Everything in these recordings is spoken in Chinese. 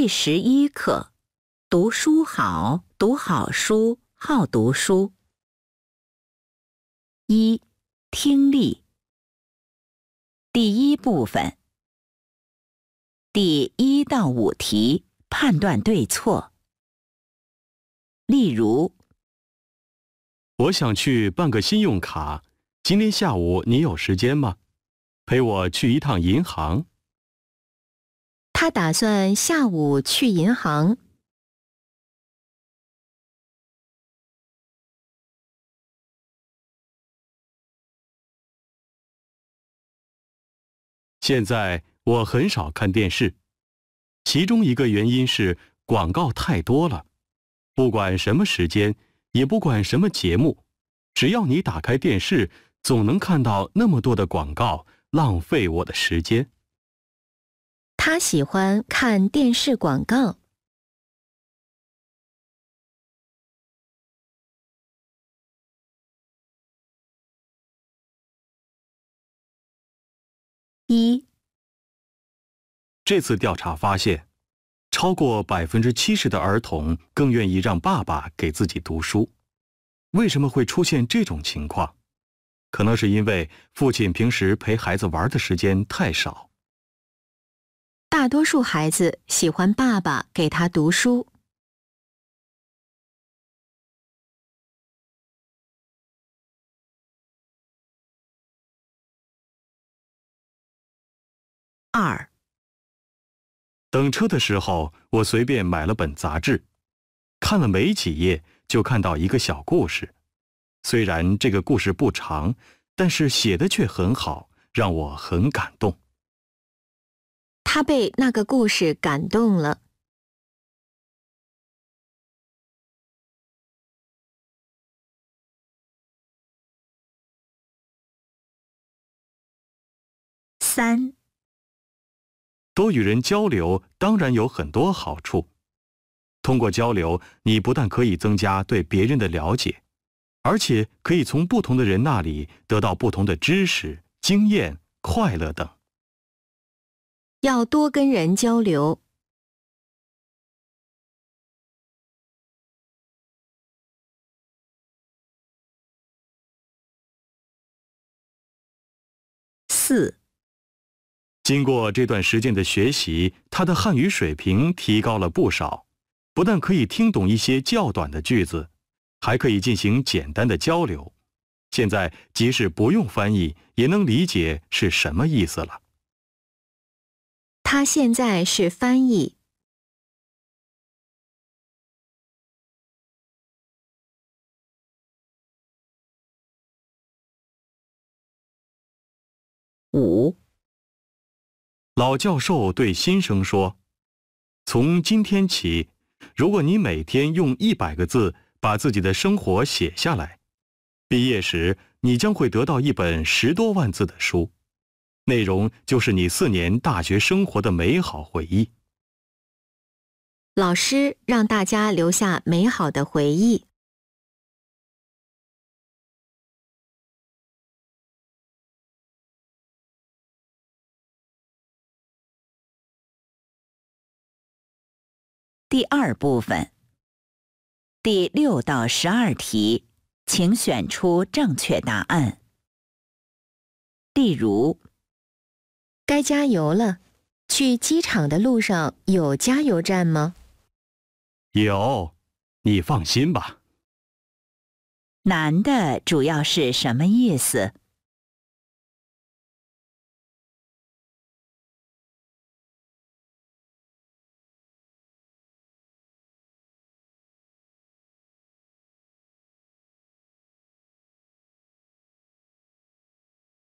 第十一课，读书好，读好书，好读书。一、听力。第一部分。第一到五题，判断对错。例如，我想去办个信用卡，今天下午你有时间吗？陪我去一趟银行。他打算下午去银行。现在我很少看电视，其中一个原因是广告太多了。不管什么时间，也不管什么节目，只要你打开电视，总能看到那么多的广告，浪费我的时间。他喜欢看电视广告。一，这次调查发现，超过百分之七十的儿童更愿意让爸爸给自己读书。为什么会出现这种情况？可能是因为父亲平时陪孩子玩的时间太少。大多数孩子喜欢爸爸给他读书。二，等车的时候，我随便买了本杂志，看了没几页，就看到一个小故事。虽然这个故事不长，但是写的却很好，让我很感动。他被那个故事感动了。三，多与人交流，当然有很多好处。通过交流，你不但可以增加对别人的了解，而且可以从不同的人那里得到不同的知识、经验、快乐等。要多跟人交流。四，经过这段时间的学习，他的汉语水平提高了不少，不但可以听懂一些较短的句子，还可以进行简单的交流。现在，即使不用翻译，也能理解是什么意思了。他现在是翻译。五。老教授对新生说：“从今天起，如果你每天用一百个字把自己的生活写下来，毕业时你将会得到一本十多万字的书。”内容就是你四年大学生活的美好回忆。老师让大家留下美好的回忆。第二部分，第六到十二题，请选出正确答案。例如。该加油了，去机场的路上有加油站吗？有，你放心吧。男的主要是什么意思？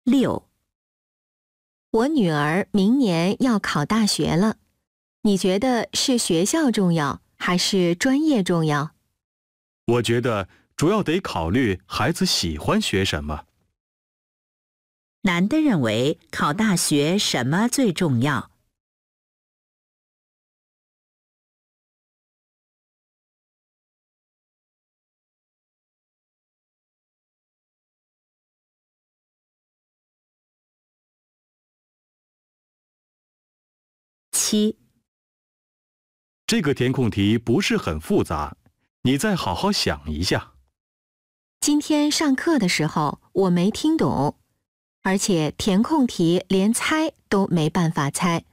六。我女儿明年要考大学了，你觉得是学校重要还是专业重要？我觉得主要得考虑孩子喜欢学什么。男的认为考大学什么最重要？七，这个填空题不是很复杂，你再好好想一下。今天上课的时候我没听懂，而且填空题连猜都没办法猜，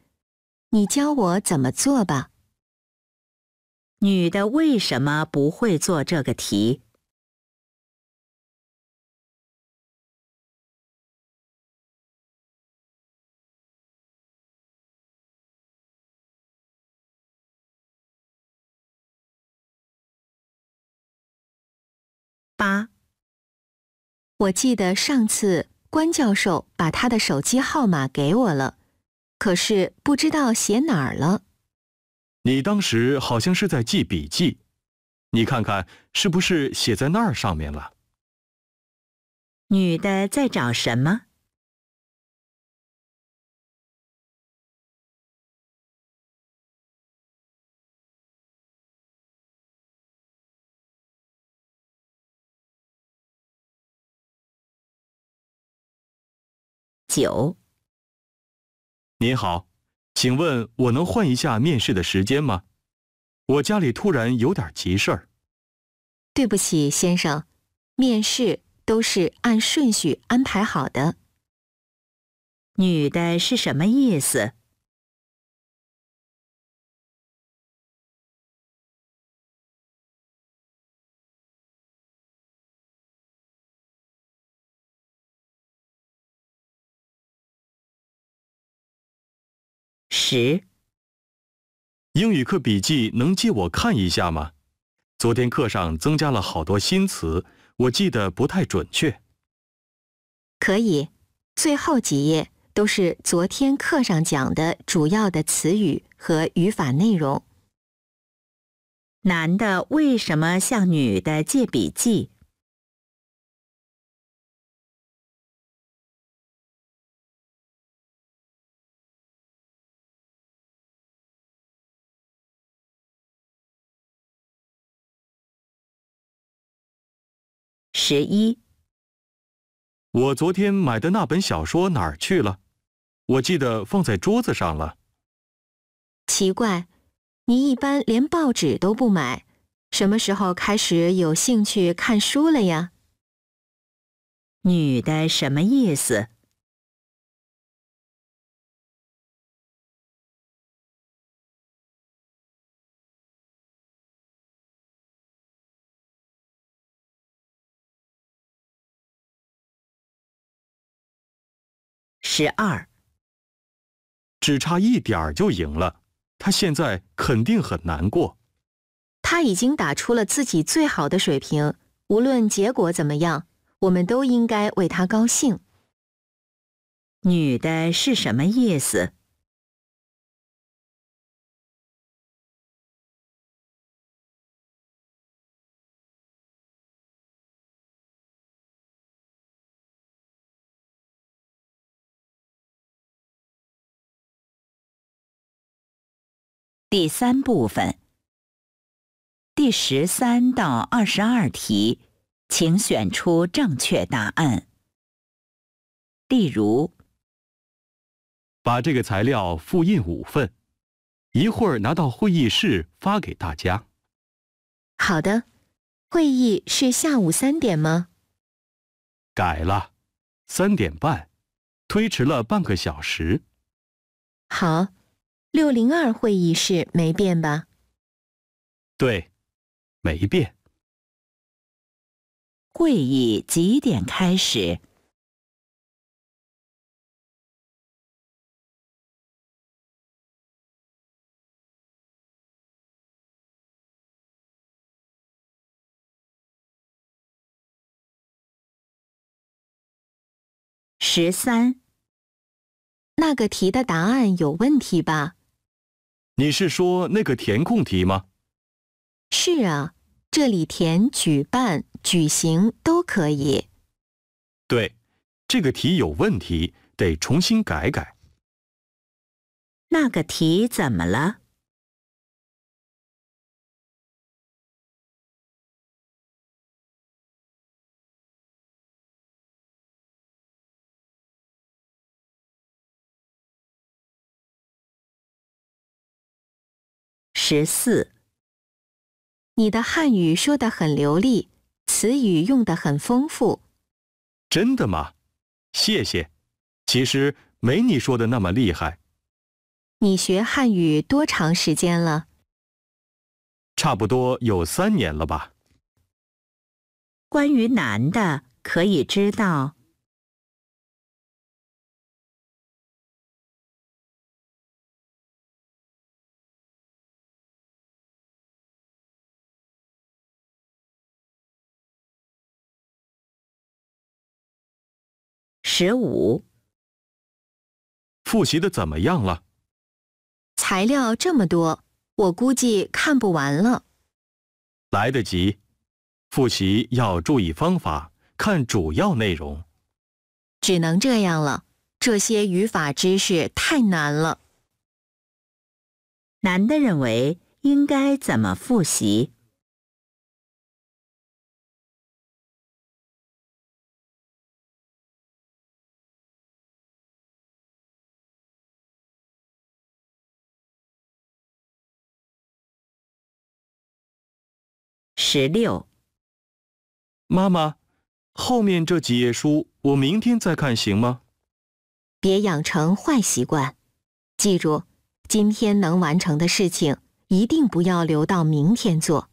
你教我怎么做吧。女的为什么不会做这个题？八。我记得上次关教授把他的手机号码给我了，可是不知道写哪儿了。你当时好像是在记笔记，你看看是不是写在那儿上面了？女的在找什么？九。您好，请问我能换一下面试的时间吗？我家里突然有点急事儿。对不起，先生，面试都是按顺序安排好的。女的是什么意思？十。英语课笔记能借我看一下吗？昨天课上增加了好多新词，我记得不太准确。可以，最后几页都是昨天课上讲的主要的词语和语法内容。男的为什么向女的借笔记？十一，我昨天买的那本小说哪儿去了？我记得放在桌子上了。奇怪，你一般连报纸都不买，什么时候开始有兴趣看书了呀？女的什么意思？十二，只差一点儿就赢了，他现在肯定很难过。他已经打出了自己最好的水平，无论结果怎么样，我们都应该为他高兴。女的是什么意思？第三部分，第十三到二十二题，请选出正确答案。例如，把这个材料复印五份，一会儿拿到会议室发给大家。好的，会议是下午三点吗？改了，三点半，推迟了半个小时。好。六零二会议室没变吧？对，没变。会议几点开始？十三。那个题的答案有问题吧？你是说那个填空题吗？是啊，这里填“举办”“举行”都可以。对，这个题有问题，得重新改改。那个题怎么了？十四，你的汉语说的很流利，词语用的很丰富。真的吗？谢谢。其实没你说的那么厉害。你学汉语多长时间了？差不多有三年了吧。关于男的，可以知道。十五。复习的怎么样了？材料这么多，我估计看不完了。来得及，复习要注意方法，看主要内容。只能这样了，这些语法知识太难了。男的认为应该怎么复习？十六，妈妈，后面这几页书我明天再看行吗？别养成坏习惯，记住，今天能完成的事情一定不要留到明天做。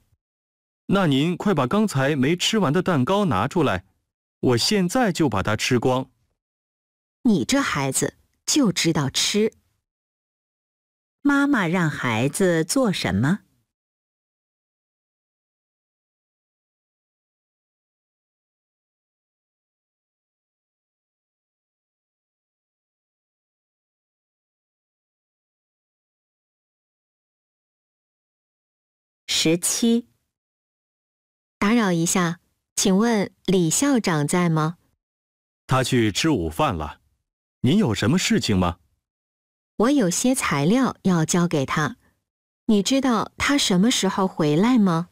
那您快把刚才没吃完的蛋糕拿出来，我现在就把它吃光。你这孩子就知道吃。妈妈让孩子做什么？十七，打扰一下，请问李校长在吗？他去吃午饭了。您有什么事情吗？我有些材料要交给他。你知道他什么时候回来吗？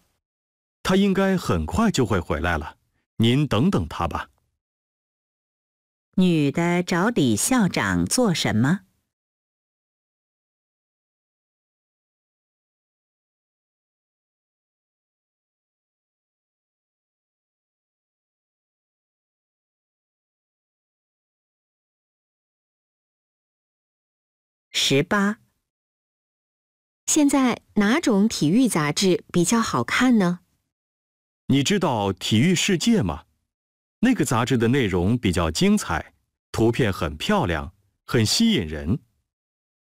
他应该很快就会回来了。您等等他吧。女的找李校长做什么？十八，现在哪种体育杂志比较好看呢？你知道《体育世界》吗？那个杂志的内容比较精彩，图片很漂亮，很吸引人。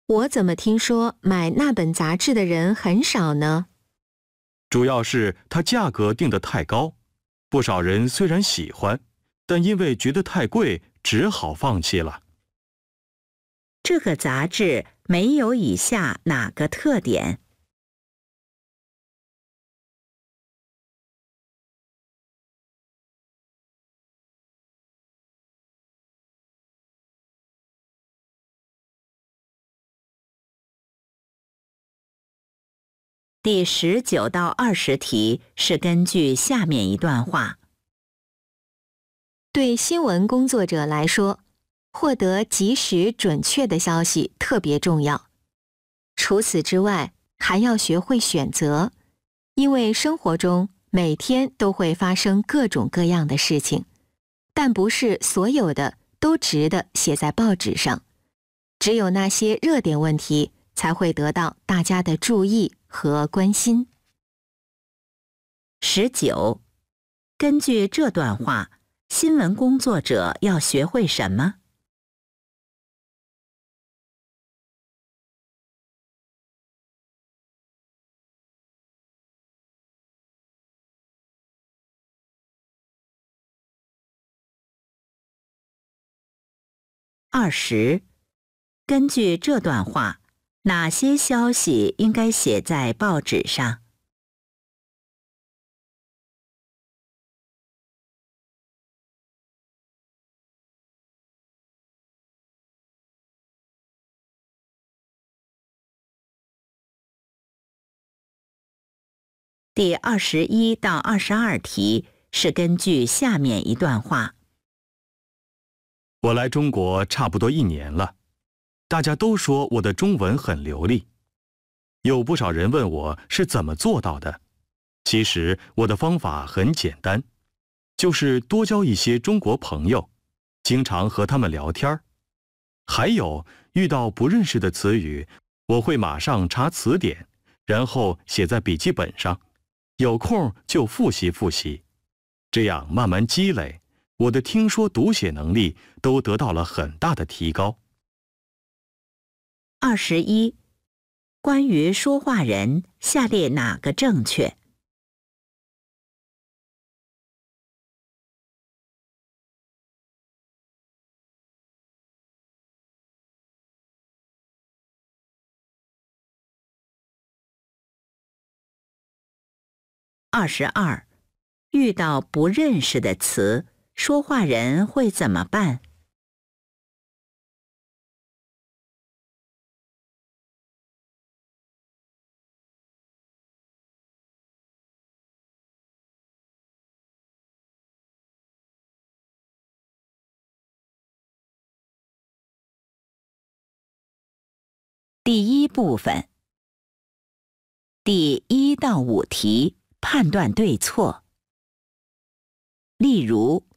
我怎么听说买那本杂志的人很少呢？主要是它价格定得太高，不少人虽然喜欢，但因为觉得太贵，只好放弃了。这个杂志没有以下哪个特点？第十九到二十题是根据下面一段话：对新闻工作者来说。获得及时准确的消息特别重要。除此之外，还要学会选择，因为生活中每天都会发生各种各样的事情，但不是所有的都值得写在报纸上。只有那些热点问题才会得到大家的注意和关心。十九，根据这段话，新闻工作者要学会什么？二十，根据这段话，哪些消息应该写在报纸上？第二十一到二十二题是根据下面一段话。我来中国差不多一年了，大家都说我的中文很流利，有不少人问我是怎么做到的。其实我的方法很简单，就是多交一些中国朋友，经常和他们聊天儿。还有遇到不认识的词语，我会马上查词典，然后写在笔记本上，有空就复习复习，这样慢慢积累。我的听说读写能力都得到了很大的提高。二十一，关于说话人，下列哪个正确？二十二，遇到不认识的词。说话人会怎么办？第一部分，第一到五题判断对错，例如。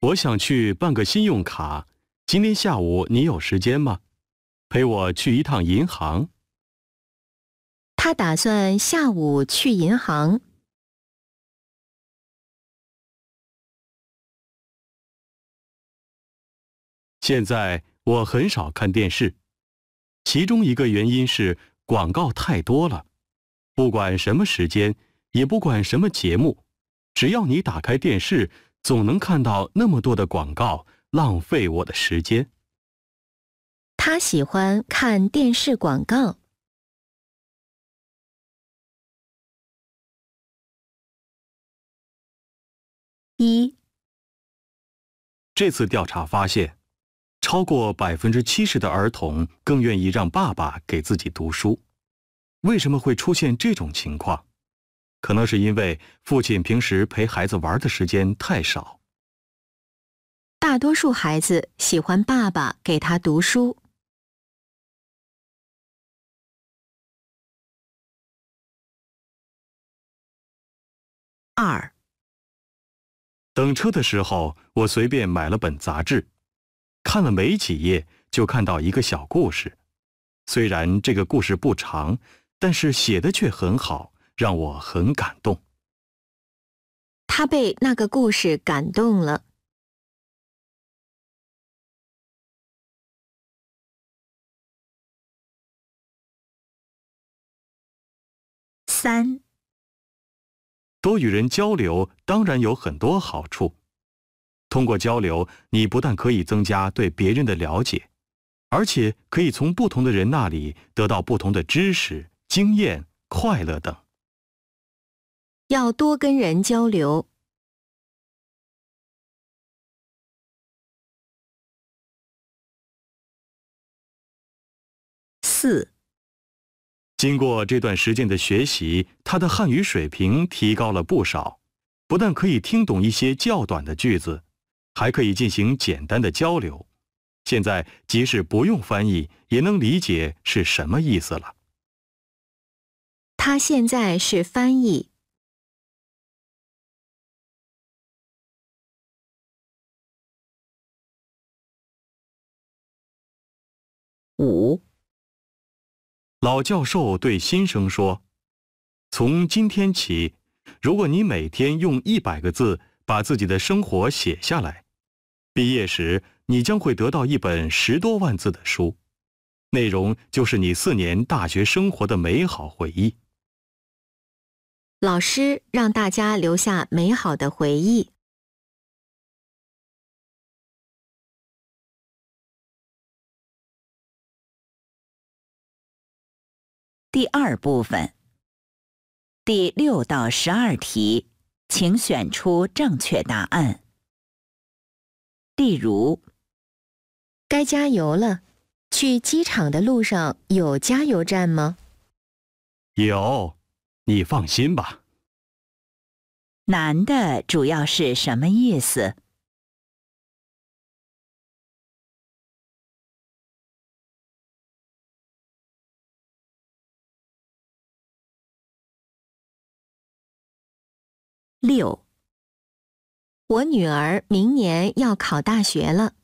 我想去办个信用卡。今天下午你有时间吗？陪我去一趟银行。他打算下午去银行。现在我很少看电视，其中一个原因是广告太多了，不管什么时间，也不管什么节目，只要你打开电视。总能看到那么多的广告，浪费我的时间。他喜欢看电视广告。一，这次调查发现，超过百分之七十的儿童更愿意让爸爸给自己读书。为什么会出现这种情况？可能是因为父亲平时陪孩子玩的时间太少。大多数孩子喜欢爸爸给他读书。二，等车的时候，我随便买了本杂志，看了没几页，就看到一个小故事。虽然这个故事不长，但是写的却很好。让我很感动。他被那个故事感动了。三，多与人交流当然有很多好处。通过交流，你不但可以增加对别人的了解，而且可以从不同的人那里得到不同的知识、经验、快乐等。要多跟人交流。四。经过这段时间的学习，他的汉语水平提高了不少，不但可以听懂一些较短的句子，还可以进行简单的交流。现在即使不用翻译，也能理解是什么意思了。他现在是翻译。五。老教授对新生说：“从今天起，如果你每天用一百个字把自己的生活写下来，毕业时你将会得到一本十多万字的书，内容就是你四年大学生活的美好回忆。”老师让大家留下美好的回忆。第二部分，第六到十二题，请选出正确答案。例如，该加油了，去机场的路上有加油站吗？有，你放心吧。男的主要是什么意思？六，我女儿明年要考大学了，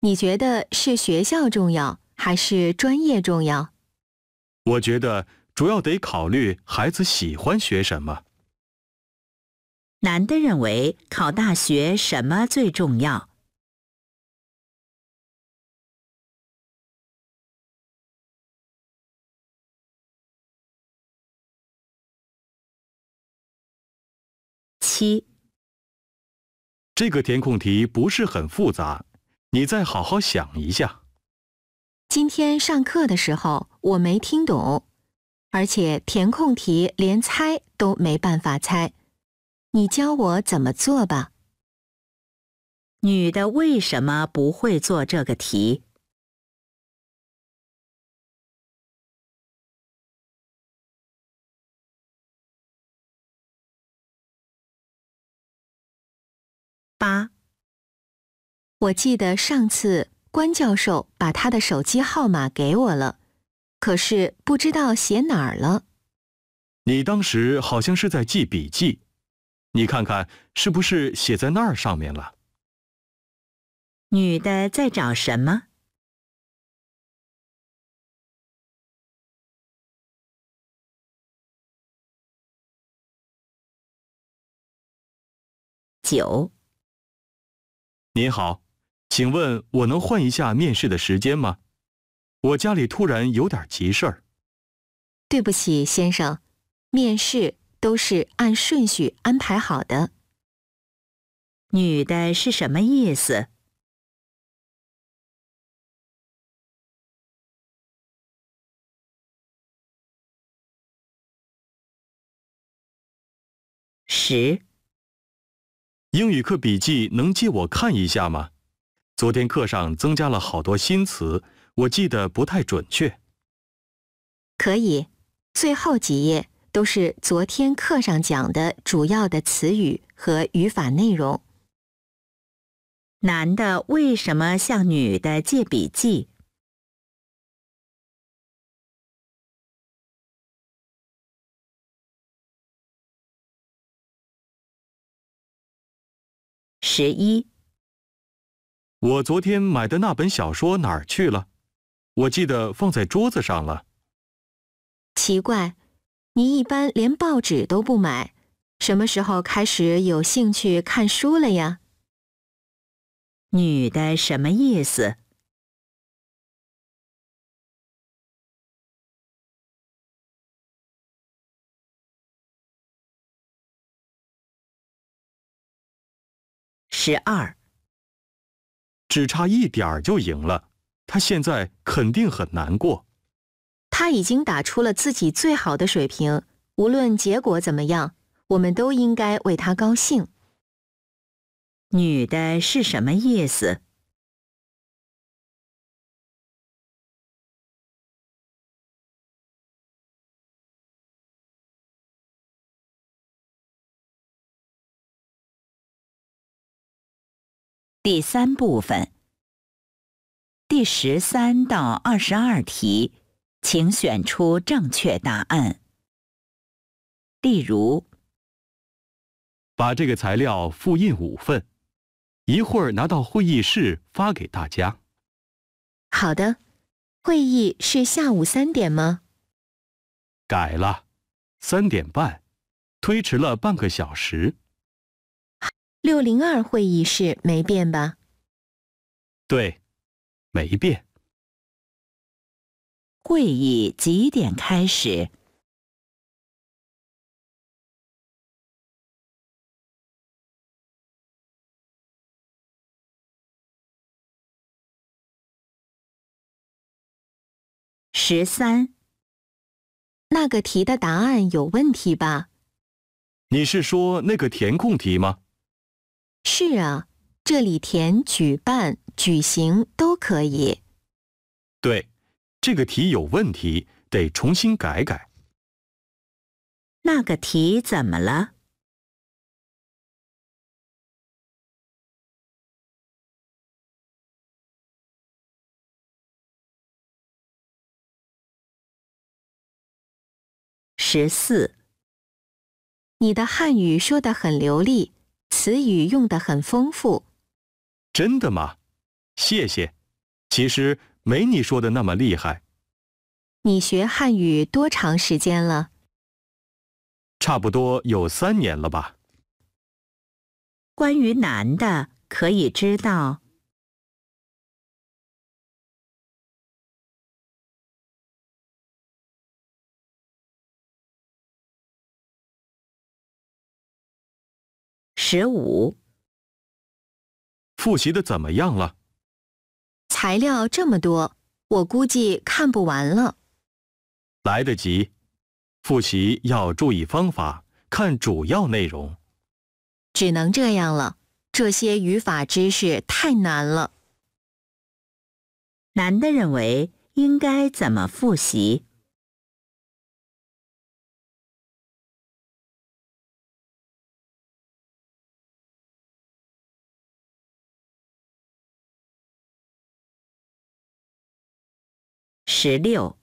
你觉得是学校重要还是专业重要？我觉得主要得考虑孩子喜欢学什么。男的认为考大学什么最重要？一，这个填空题不是很复杂，你再好好想一下。今天上课的时候我没听懂，而且填空题连猜都没办法猜，你教我怎么做吧？女的为什么不会做这个题？八，我记得上次关教授把他的手机号码给我了，可是不知道写哪儿了。你当时好像是在记笔记，你看看是不是写在那儿上面了？女的在找什么？九。您好，请问我能换一下面试的时间吗？我家里突然有点急事儿。对不起，先生，面试都是按顺序安排好的。女的是什么意思？十。英语课笔记能借我看一下吗？昨天课上增加了好多新词，我记得不太准确。可以，最后几页都是昨天课上讲的主要的词语和语法内容。男的为什么向女的借笔记？十一。我昨天买的那本小说哪儿去了？我记得放在桌子上了。奇怪，你一般连报纸都不买，什么时候开始有兴趣看书了呀？女的什么意思？十二，只差一点儿就赢了，他现在肯定很难过。他已经打出了自己最好的水平，无论结果怎么样，我们都应该为他高兴。女的是什么意思？第三部分，第十三到二十二题，请选出正确答案。例如，把这个材料复印五份，一会儿拿到会议室发给大家。好的，会议是下午三点吗？改了，三点半，推迟了半个小时。六零二会议室没变吧？对，没变。会议几点开始？十三。那个题的答案有问题吧？你是说那个填空题吗？是啊，这里填“举办”“举行”都可以。对，这个题有问题，得重新改改。那个题怎么了？十四，你的汉语说得很流利。词语用得很丰富，真的吗？谢谢。其实没你说的那么厉害。你学汉语多长时间了？差不多有三年了吧。关于难的，可以知道。十五，复习的怎么样了？材料这么多，我估计看不完了。来得及，复习要注意方法，看主要内容。只能这样了，这些语法知识太难了。男的认为应该怎么复习？十六，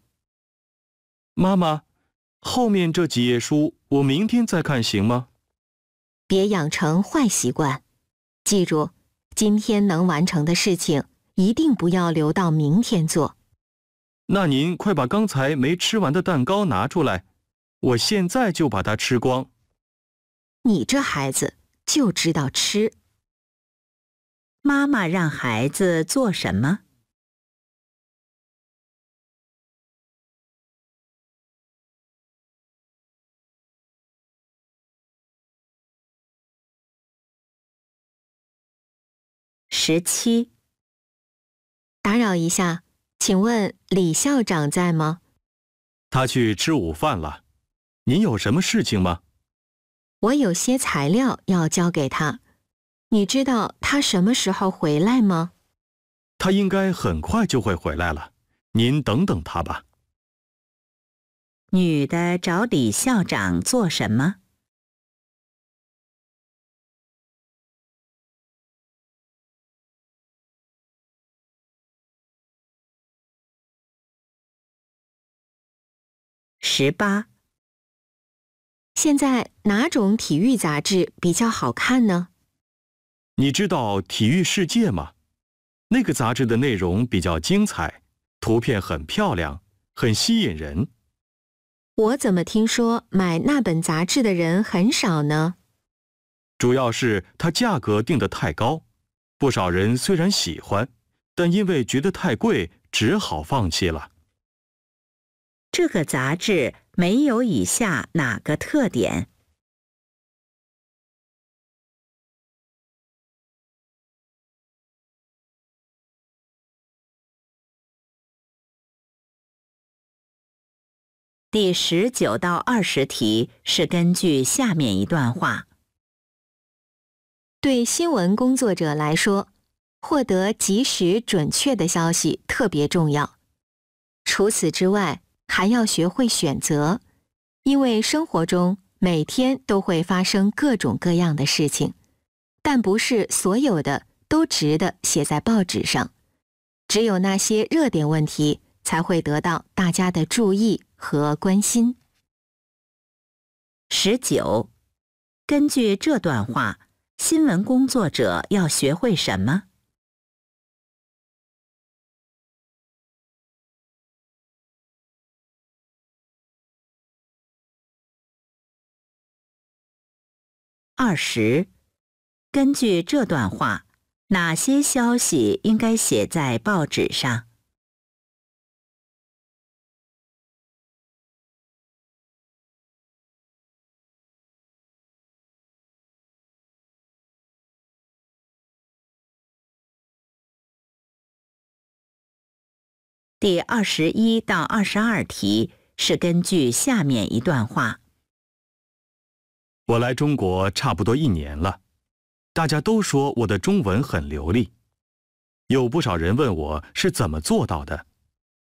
妈妈，后面这几页书我明天再看行吗？别养成坏习惯，记住，今天能完成的事情一定不要留到明天做。那您快把刚才没吃完的蛋糕拿出来，我现在就把它吃光。你这孩子就知道吃。妈妈让孩子做什么？十七，打扰一下，请问李校长在吗？他去吃午饭了。您有什么事情吗？我有些材料要交给他。你知道他什么时候回来吗？他应该很快就会回来了。您等等他吧。女的找李校长做什么？十八，现在哪种体育杂志比较好看呢？你知道《体育世界》吗？那个杂志的内容比较精彩，图片很漂亮，很吸引人。我怎么听说买那本杂志的人很少呢？主要是它价格定得太高，不少人虽然喜欢，但因为觉得太贵，只好放弃了。这个杂志没有以下哪个特点？第十九到二十题是根据下面一段话：对新闻工作者来说，获得及时准确的消息特别重要。除此之外，还要学会选择，因为生活中每天都会发生各种各样的事情，但不是所有的都值得写在报纸上，只有那些热点问题才会得到大家的注意和关心。十九，根据这段话，新闻工作者要学会什么？二十，根据这段话，哪些消息应该写在报纸上？第二十一到二十二题是根据下面一段话。我来中国差不多一年了，大家都说我的中文很流利，有不少人问我是怎么做到的。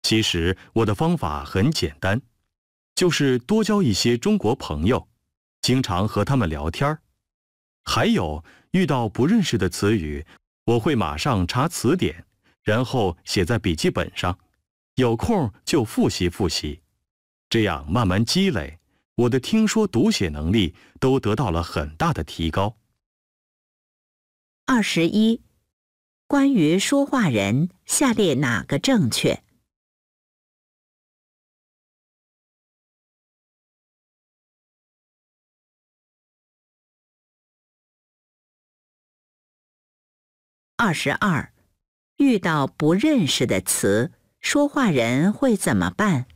其实我的方法很简单，就是多交一些中国朋友，经常和他们聊天儿。还有遇到不认识的词语，我会马上查词典，然后写在笔记本上，有空就复习复习，这样慢慢积累。我的听说读写能力都得到了很大的提高。二十一，关于说话人，下列哪个正确？二十二，遇到不认识的词，说话人会怎么办？